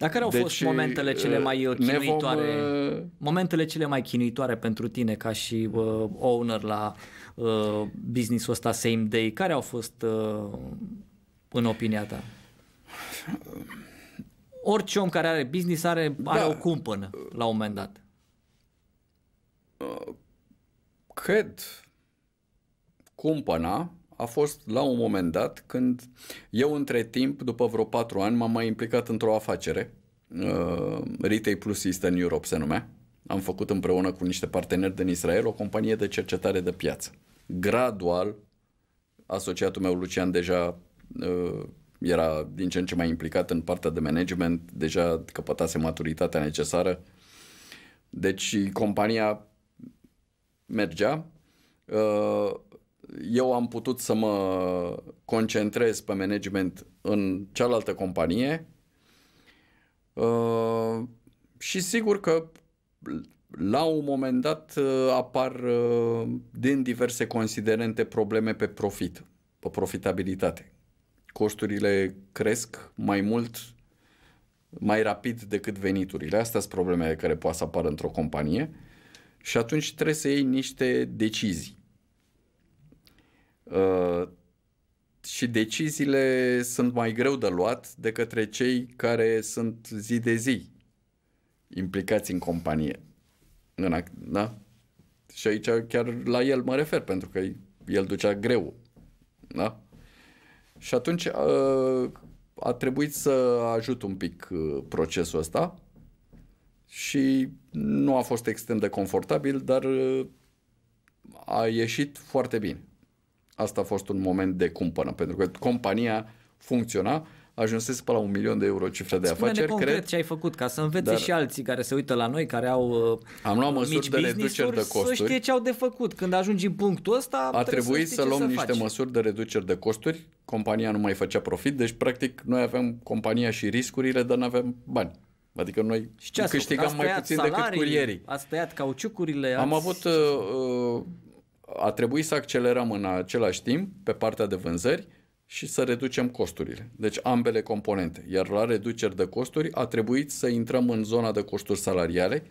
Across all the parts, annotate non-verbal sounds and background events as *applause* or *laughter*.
Dar care au deci, fost momentele cele uh, mai chinuitoare? Vom, uh, momentele cele mai chinuitoare pentru tine ca și uh, owner la uh, businessul ăsta same day, care au fost uh, în opinia ta? Orice om care are business are, are da. o cumpănă la un moment dat. Uh, cred cumpăna a fost la un moment dat când eu între timp, după vreo patru ani, m-am mai implicat într-o afacere, uh, Retail Plus Eastern Europe se numea. Am făcut împreună cu niște parteneri din Israel o companie de cercetare de piață. Gradual, asociatul meu Lucian deja uh, era din ce în ce mai implicat în partea de management, deja căpătase maturitatea necesară. Deci compania mergea. Uh, eu am putut să mă concentrez pe management în cealaltă companie uh, și sigur că la un moment dat uh, apar uh, din diverse considerente probleme pe profit, pe profitabilitate. Costurile cresc mai mult, mai rapid decât veniturile. Astea sunt problemele care poate să apară într-o companie și atunci trebuie să iei niște decizii Uh, și deciziile sunt mai greu de luat de către cei care sunt zi de zi implicați în companie. În, da? Și aici chiar la el mă refer, pentru că el ducea greu. Da? Și atunci a, uh, a trebuit să ajut un pic uh, procesul ăsta și nu a fost extrem de confortabil, dar a ieșit foarte bine. Asta a fost un moment de cumpănă, pentru că compania funcționa, ajunsese pe la un milion de euro cifre de Spune-ne afaceri. Concret cred, ce ai făcut, ca să învețe dar, și alții care se uită la noi, care au uh, Am luat măsuri de reduceri de costuri. Să știe ce au de făcut. Când ajungi în punctul ăsta, a trebuit să, să luăm să niște faci. măsuri de reduceri de costuri. Compania nu mai făcea profit, deci practic noi avem compania și riscurile, dar nu avem bani. Adică noi și ce câștigam mai puțin salarii, decât curierii. Ați tăiat cauciucurile? Ați... Am avut uh, uh a trebuit să accelerăm în același timp pe partea de vânzări și să reducem costurile. Deci ambele componente. Iar la reduceri de costuri a trebuit să intrăm în zona de costuri salariale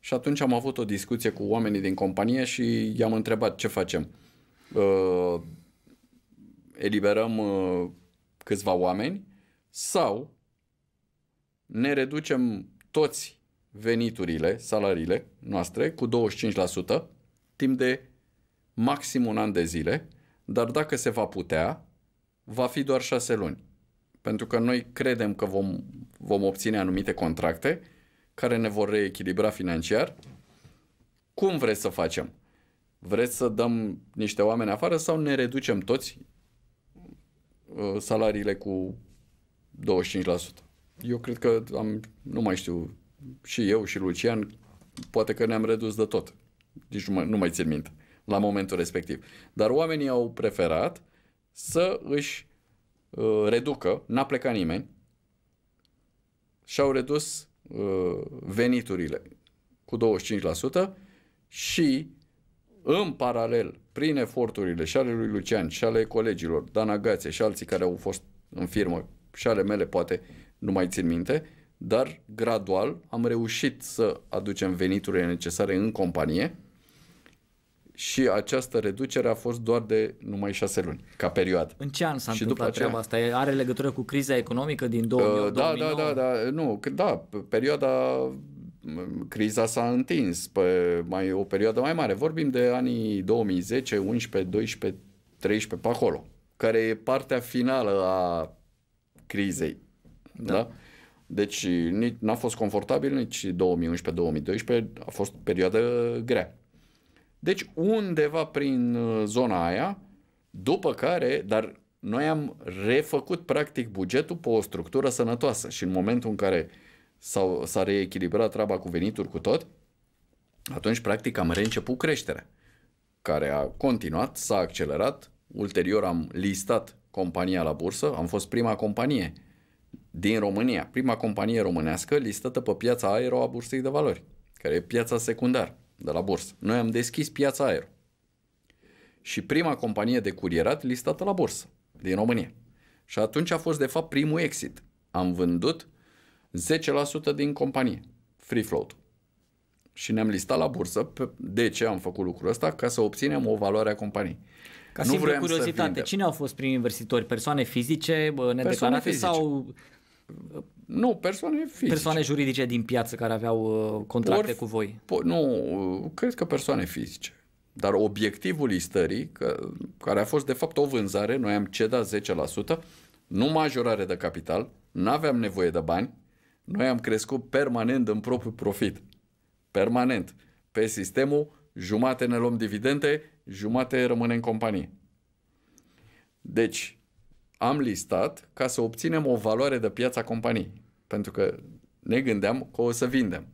și atunci am avut o discuție cu oamenii din companie și i-am întrebat ce facem. Uh, eliberăm uh, câțiva oameni sau ne reducem toți veniturile, salariile noastre cu 25% timp de maxim un an de zile, dar dacă se va putea, va fi doar șase luni. Pentru că noi credem că vom, vom obține anumite contracte care ne vor reechilibra financiar. Cum vreți să facem? Vreți să dăm niște oameni afară sau ne reducem toți uh, salariile cu 25%? Eu cred că am, nu mai știu, și eu și Lucian, poate că ne-am redus de tot. Deci nu mai, nu mai țin minte la momentul respectiv. Dar oamenii au preferat să își uh, reducă, n-a plecat nimeni, și-au redus uh, veniturile cu 25% și în paralel, prin eforturile și ale lui Lucian și ale colegilor, Dana Gațe și alții care au fost în firmă și ale mele, poate nu mai țin minte, dar gradual am reușit să aducem veniturile necesare în companie și această reducere a fost doar de numai șase luni, ca perioadă. În ce an s-a și întâmplat aceea... treaba asta? Are legătură cu criza economică din 2000, uh, da, 2009? Da, da, da, da, nu, da, perioada criza s-a întins pe mai, o perioadă mai mare. Vorbim de anii 2010, 11, 12, 13, pe acolo, care e partea finală a crizei. Da? da? Deci n-a fost confortabil nici 2011-2012, a fost perioadă grea. Deci undeva prin uh, zona aia, după care, dar noi am refăcut practic bugetul pe o structură sănătoasă și în momentul în care s-a, s-a reechilibrat treaba cu venituri cu tot, atunci practic am reînceput creșterea, care a continuat, s-a accelerat, ulterior am listat compania la bursă, am fost prima companie din România, prima companie românească listată pe piața aero a bursei de valori, care e piața secundară de la bursă. Noi am deschis piața aer. Și prima companie de curierat listată la bursă din România. Și atunci a fost de fapt primul exit. Am vândut 10% din companie, free float Și ne-am listat la bursă. De ce am făcut lucrul ăsta? Ca să obținem o valoare a companiei. Ca nu simplă curiozitate, cine au fost primii investitori? Persoane fizice, nedeclarate Persoane fizice. sau nu, persoane fizice. Persoane juridice din piață care aveau uh, contracte Or, cu voi. Po- nu, uh, cred că persoane fizice. Dar obiectivul listării, că, care a fost de fapt o vânzare, noi am cedat 10%, nu majorare de capital, nu aveam nevoie de bani, noi am crescut permanent în propriul profit. Permanent. Pe sistemul, jumate ne luăm dividende, jumate rămâne în companie. Deci, am listat ca să obținem o valoare de piața companiei. Pentru că ne gândeam că o să vindem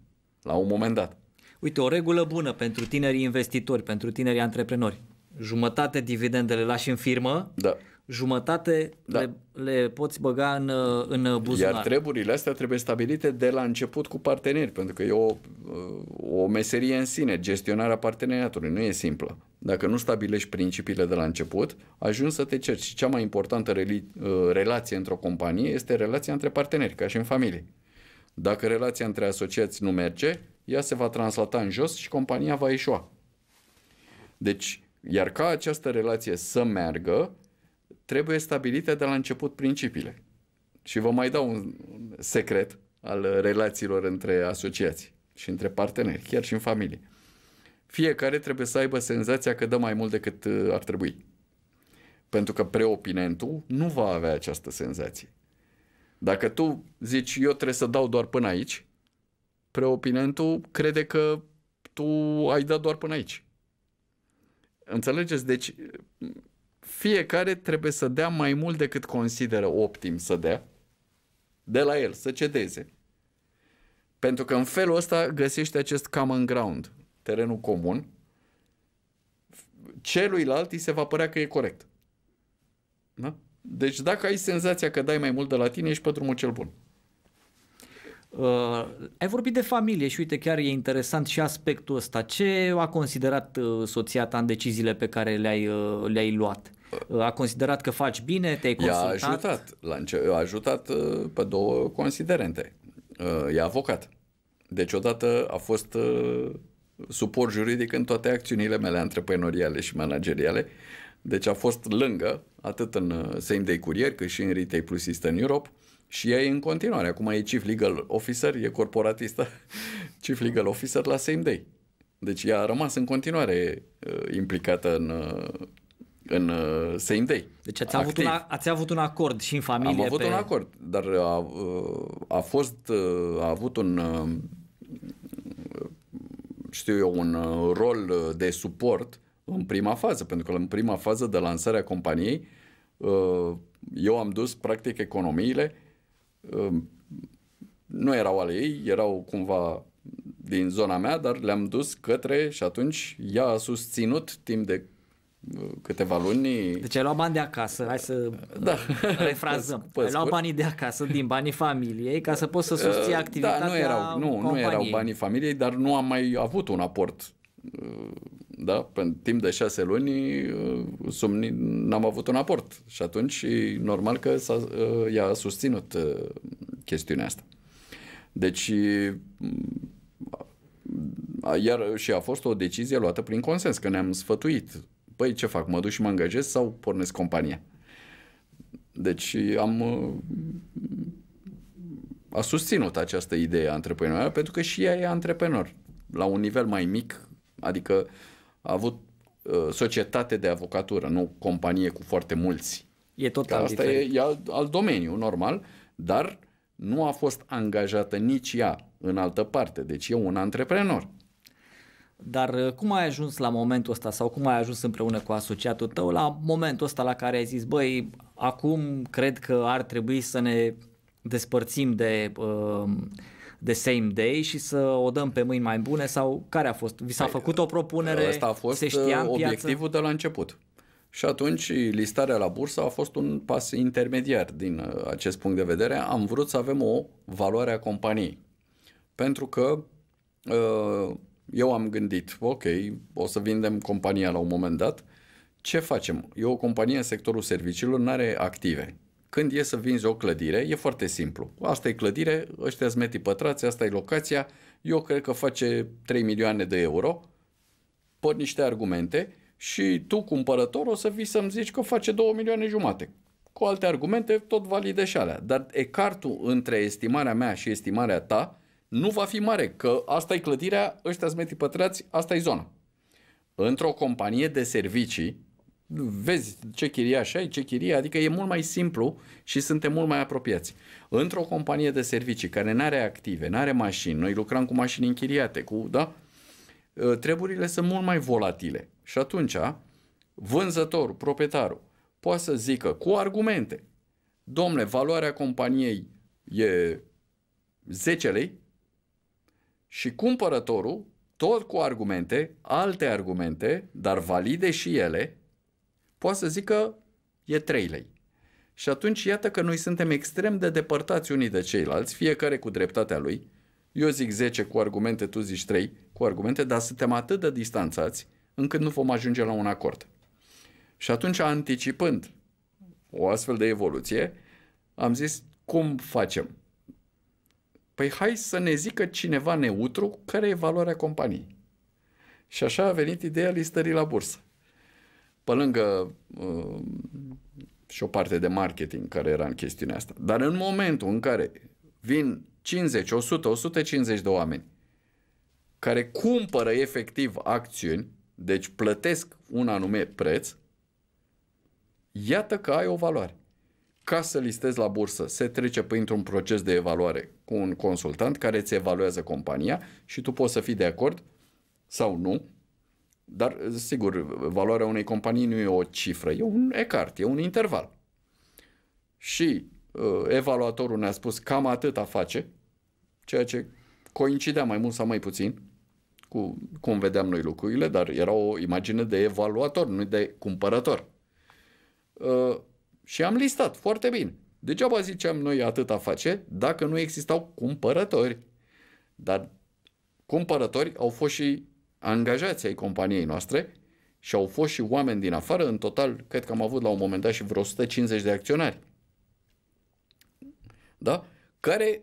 la un moment dat. Uite, o regulă bună pentru tinerii investitori, pentru tinerii antreprenori. Jumătate dividendele lași în firmă, da. jumătate da. Le, le poți băga în, în buzunar. Iar treburile astea trebuie stabilite de la început cu parteneri, pentru că e o, o meserie în sine, gestionarea parteneriatului, nu e simplă. Dacă nu stabilești principiile de la început, ajungi să te cerci. Și cea mai importantă uh, relație într-o companie este relația între parteneri, ca și în familie. Dacă relația între asociați nu merge, ea se va translata în jos și compania va ieșua. Deci, iar ca această relație să meargă, trebuie stabilite de la început principiile. Și vă mai dau un secret al relațiilor între asociații și între parteneri, chiar și în familie fiecare trebuie să aibă senzația că dă mai mult decât uh, ar trebui. Pentru că preopinentul nu va avea această senzație. Dacă tu zici, eu trebuie să dau doar până aici, preopinentul crede că tu ai dat doar până aici. Înțelegeți? Deci fiecare trebuie să dea mai mult decât consideră optim să dea de la el, să cedeze. Pentru că în felul ăsta găsește acest common ground terenul comun, celuilalt îi se va părea că e corect. Da? Deci dacă ai senzația că dai mai mult de la tine, ești pe drumul cel bun. Uh, ai vorbit de familie și uite chiar e interesant și aspectul ăsta. Ce a considerat uh, soția ta în deciziile pe care le-ai, uh, le-ai luat? Uh, a considerat că faci bine, te-ai consultat? I-a ajutat, înce- a ajutat uh, pe două considerente. Uh, e avocat. Deci odată a fost uh, suport juridic în toate acțiunile mele antreprenoriale și manageriale. Deci a fost lângă, atât în uh, Same Day Courier, cât și în Retail Plus Eastern Europe și ea e în continuare. Acum e Chief Legal Officer, e corporatistă, *laughs* Chief Legal Officer la Same Day. Deci ea a rămas în continuare uh, implicată în uh, în same day. Deci ați avut, un, ați avut un acord și în familie? Am avut pe... un acord, dar a, a fost, a avut un știu eu, un uh, rol uh, de suport în prima fază, pentru că în prima fază de lansare a companiei uh, eu am dus practic economiile, nu erau ale ei, erau cumva din zona mea, dar le-am dus către și atunci ea a susținut timp de câteva luni. Deci ai luat bani de acasă, hai să da. refrazăm. Păi, ai luat banii de acasă din banii familiei ca să poți să uh, susții da, activitatea da, nu erau, nu, companiei. nu erau banii familiei, dar nu am mai avut un aport. Uh, da, în timp de șase luni uh, n-am avut un aport și atunci normal că s-a, i-a susținut chestiunea asta. Deci mm, iar și a fost o decizie luată prin consens, că ne-am sfătuit băi, ce fac, mă duc și mă angajez sau pornesc compania? Deci am uh, a susținut această idee antreprenorială pentru că și ea e antreprenor la un nivel mai mic, adică a avut uh, societate de avocatură, nu companie cu foarte mulți. E tot asta e, e alt, al domeniu, normal, dar nu a fost angajată nici ea în altă parte. Deci e un antreprenor. Dar uh, cum ai ajuns la momentul ăsta sau cum ai ajuns împreună cu asociatul tău la momentul ăsta la care ai zis, băi, acum cred că ar trebui să ne despărțim de, uh, de same day și să o dăm pe mâini mai bune sau care a fost? Vi s-a păi, făcut o propunere? Asta a fost se știa uh, obiectivul piață? de la început. Și atunci listarea la bursă a fost un pas intermediar din acest punct de vedere. Am vrut să avem o valoare a companiei. Pentru că eu am gândit, ok, o să vindem compania la un moment dat, ce facem? E o companie în sectorul serviciilor, nu are active. Când e să vinzi o clădire, e foarte simplu. Asta e clădire, ăștia sunt metri pătrați, asta e locația, eu cred că face 3 milioane de euro, pot niște argumente și tu, cumpărător, o să vii să-mi zici că face 2 milioane jumate. Cu alte argumente, tot valide și alea. Dar ecartul între estimarea mea și estimarea ta nu va fi mare, că asta e clădirea, ăștia sunt metri pătrați, asta e zona. Într-o companie de servicii, vezi ce așa e, ce chirie, adică e mult mai simplu și suntem mult mai apropiați. Într-o companie de servicii care nu are active, nu are mașini, noi lucrăm cu mașini închiriate, cu, da? Ă, treburile sunt mult mai volatile. Și atunci, vânzătorul, proprietarul, poate să zică cu argumente, domnule, valoarea companiei e 10 lei, și cumpărătorul, tot cu argumente, alte argumente, dar valide și ele, poate să zică e 3 lei. Și atunci iată că noi suntem extrem de depărtați unii de ceilalți, fiecare cu dreptatea lui. Eu zic 10 cu argumente, tu zici 3 cu argumente, dar suntem atât de distanțați încât nu vom ajunge la un acord. Și atunci, anticipând o astfel de evoluție, am zis cum facem? Păi hai să ne zică cineva neutru care e valoarea companiei. Și așa a venit ideea listării la bursă. Pe lângă uh, și o parte de marketing care era în chestiunea asta. Dar în momentul în care vin 50, 100, 150 de oameni care cumpără efectiv acțiuni, deci plătesc un anume preț, iată că ai o valoare ca să listezi la bursă, se trece printr-un proces de evaluare cu un consultant care îți evaluează compania și tu poți să fii de acord sau nu, dar sigur, valoarea unei companii nu e o cifră, e un ecart, e un interval. Și uh, evaluatorul ne-a spus cam a face, ceea ce coincidea mai mult sau mai puțin cu cum vedeam noi lucrurile, dar era o imagine de evaluator, nu de cumpărător. Uh, și am listat foarte bine. Degeaba ziceam noi atâta face dacă nu existau cumpărători. Dar cumpărători au fost și angajații ai companiei noastre și au fost și oameni din afară. În total, cred că am avut la un moment dat și vreo 150 de acționari. Da? Care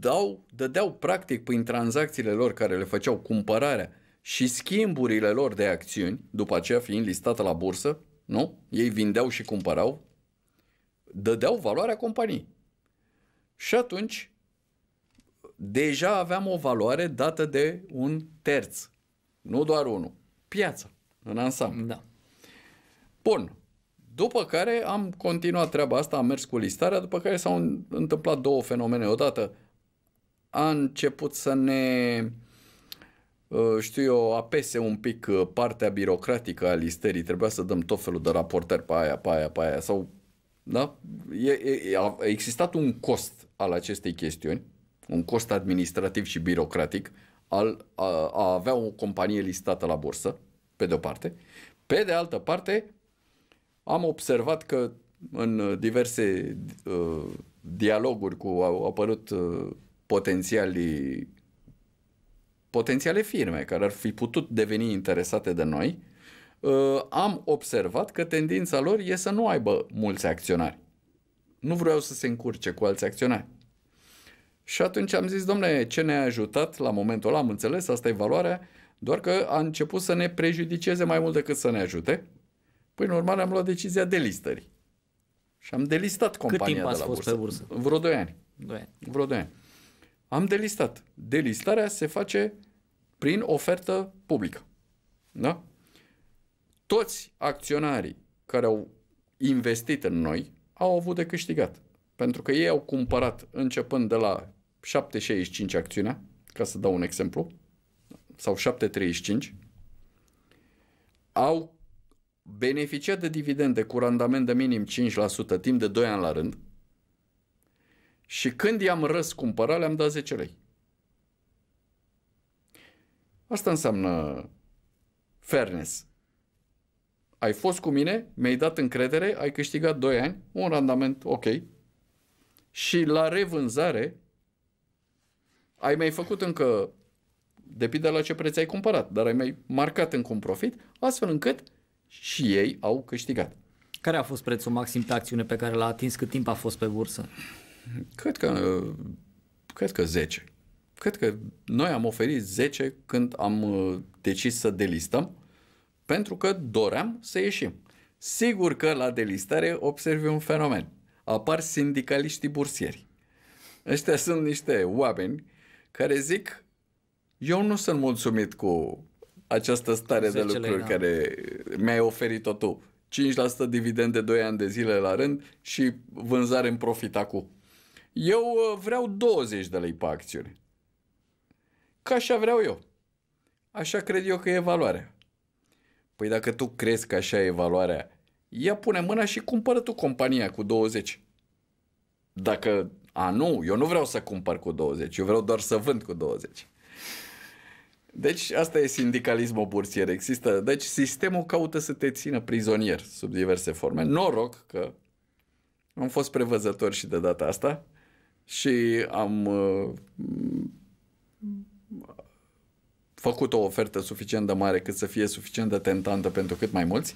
dau, dădeau practic prin tranzacțiile lor care le făceau cumpărarea și schimburile lor de acțiuni, după aceea fiind listată la bursă, nu? Ei vindeau și cumpărau, dădeau valoarea companiei. Și atunci deja aveam o valoare dată de un terț, nu doar unul, piața în ansamblu. Da. Bun. După care am continuat treaba asta, am mers cu listarea, după care s-au întâmplat două fenomene. Odată a început să ne uh, știu eu, apese un pic uh, partea birocratică a listării, trebuia să dăm tot felul de raportări pe aia, pe aia, pe aia, sau da? E, e, a existat un cost al acestei chestiuni, un cost administrativ și birocratic al a, a avea o companie listată la bursă, pe de o parte. Pe de altă parte, am observat că în diverse uh, dialoguri cu au apărut uh, potențiale firme care ar fi putut deveni interesate de noi, Ă, am observat că tendința lor e să nu aibă mulți acționari. Nu vreau să se încurce cu alți acționari. Și atunci am zis, domnule, ce ne-a ajutat la momentul ăla, am înțeles, asta e valoarea, doar că a început să ne prejudiceze mai mult decât să ne ajute. Prin urmare, am luat decizia de listări. Și am delistat compania Cât timp de la fost bursă. Pe bursă? Vreo 2 ani. 2 ani. Vreo 2 ani. Am delistat. Delistarea se face prin ofertă publică. Da? toți acționarii care au investit în noi au avut de câștigat. Pentru că ei au cumpărat începând de la 7,65 acțiunea, ca să dau un exemplu, sau 7,35, au beneficiat de dividende cu randament de minim 5% timp de 2 ani la rând și când i-am răscumpărat le-am dat 10 lei. Asta înseamnă fairness ai fost cu mine, mi-ai dat încredere, ai câștigat 2 ani, un randament ok și la revânzare ai mai făcut încă, depinde la ce preț ai cumpărat, dar ai mai marcat încă un profit, astfel încât și ei au câștigat. Care a fost prețul maxim pe acțiune pe care l-a atins? Cât timp a fost pe bursă? Cred că, cred că 10. Cred că noi am oferit 10 când am uh, decis să delistăm pentru că doream să ieșim. Sigur că la delistare observi un fenomen. Apar sindicaliștii bursieri. Ăștia sunt niște oameni care zic eu nu sunt mulțumit cu această stare de lucruri lei, da. care da. mi-ai oferit-o tu. 5% dividend de 2 ani de zile la rând și vânzare în profit acum. Eu uh, vreau 20 de lei pe acțiune. Ca așa vreau eu. Așa cred eu că e valoarea. Păi dacă tu crezi că așa e valoarea, ia pune mâna și cumpără tu compania cu 20. Dacă, a nu, eu nu vreau să cumpăr cu 20, eu vreau doar să vând cu 20. Deci asta e sindicalismul bursier. Există, deci sistemul caută să te țină prizonier sub diverse forme. Noroc că am fost prevăzător și de data asta și am uh, făcut o ofertă suficient de mare cât să fie suficient de tentantă pentru cât mai mulți,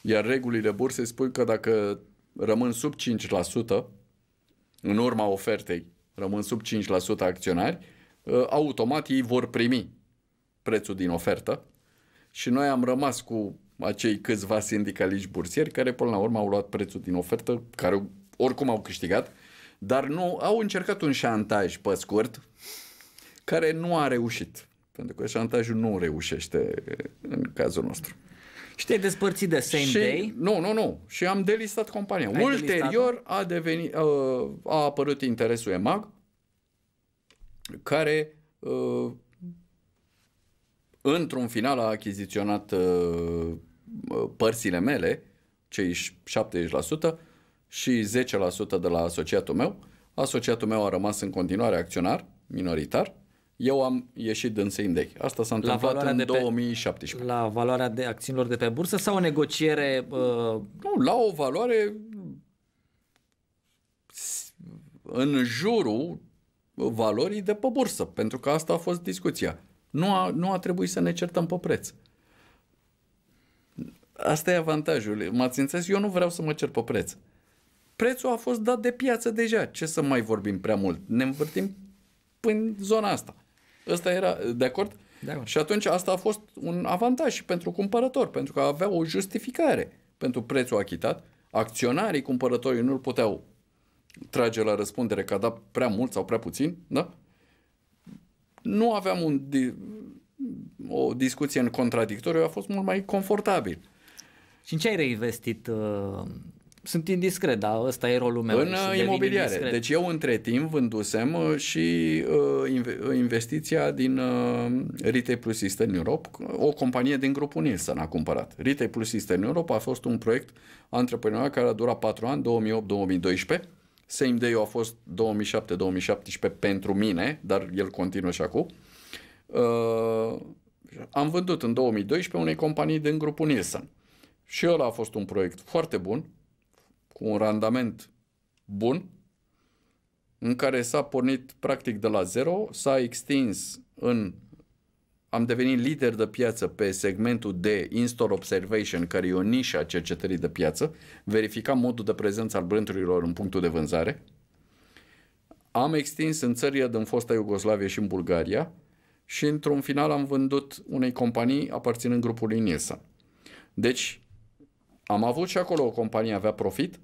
iar regulile bursei spun că dacă rămân sub 5%, în urma ofertei rămân sub 5% acționari, ă, automat ei vor primi prețul din ofertă și noi am rămas cu acei câțiva sindicaliști bursieri care până la urmă au luat prețul din ofertă, care oricum au câștigat, dar nu au încercat un șantaj pe scurt care nu a reușit. Pentru că șantajul nu reușește în cazul nostru. Și te-ai despărțit de same și, day? Nu, nu, nu. Și am delistat compania. Ai Ulterior a, devenit, uh, a apărut interesul EMAG, care uh, într-un final a achiziționat uh, părțile mele, cei 70% și 10% de la asociatul meu. Asociatul meu a rămas în continuare acționar minoritar eu am ieșit din Sindec. Asta s-a întâmplat în de 2017. Pe, la valoarea de acțiunilor de pe bursă sau o negociere? Uh... Nu, la o valoare în jurul valorii de pe bursă, pentru că asta a fost discuția. Nu a, nu a trebuit să ne certăm pe preț. Asta e avantajul. Mă ați înțeles? Eu nu vreau să mă cer pe preț. Prețul a fost dat de piață deja. Ce să mai vorbim prea mult? Ne învârtim în zona asta. Ăsta era, de acord? De acord. Și atunci asta a fost un avantaj și pentru cumpărător, pentru că avea o justificare pentru prețul achitat. Acționarii cumpărătorii nu-l puteau trage la răspundere că a dat prea mult sau prea puțin, da? Nu aveam un, o discuție în contradictoriu, a fost mult mai confortabil. Și în ce ai reinvestit uh, sunt indiscret, dar ăsta e rolul meu. În uh, imobiliare. Indiscret. Deci eu între timp vândusem uh, și uh, uh, investiția din uh, Retail Plus Eastern Europe, o companie din grupul Nielsen a cumpărat. Rite Plus Eastern Europe a fost un proiect antreprenorial care a durat 4 ani, 2008-2012. Same Day a fost 2007-2017 pentru mine, dar el continuă și acum. Uh, am vândut în 2012 unei companii din grupul Nielsen. Și ăla a fost un proiect foarte bun, cu un randament bun, în care s-a pornit practic de la zero, s-a extins în am devenit lider de piață pe segmentul de in-store observation, care e o nișă a cercetării de piață, verificam modul de prezență al brandurilor în punctul de vânzare. Am extins în țările din fosta Iugoslavie și în Bulgaria și într-un final am vândut unei companii aparținând grupului Nielsen. Deci am avut și acolo o companie avea profit,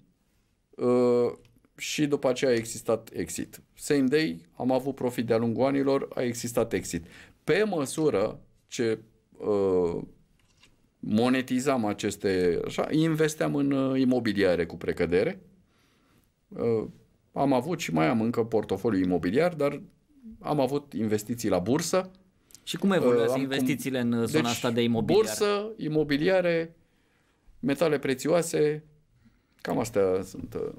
Uh, și după aceea a existat exit. Same day, am avut profit de-a lungul anilor, a existat exit. Pe măsură ce uh, monetizam aceste, așa, investeam în uh, imobiliare cu precădere. Uh, am avut și mai am încă portofoliu imobiliar, dar am avut investiții la bursă. Și cum evoluează uh, investițiile cum... în zona deci, asta de imobiliare? Bursă, imobiliare, metale prețioase, Cam astea sunt uh,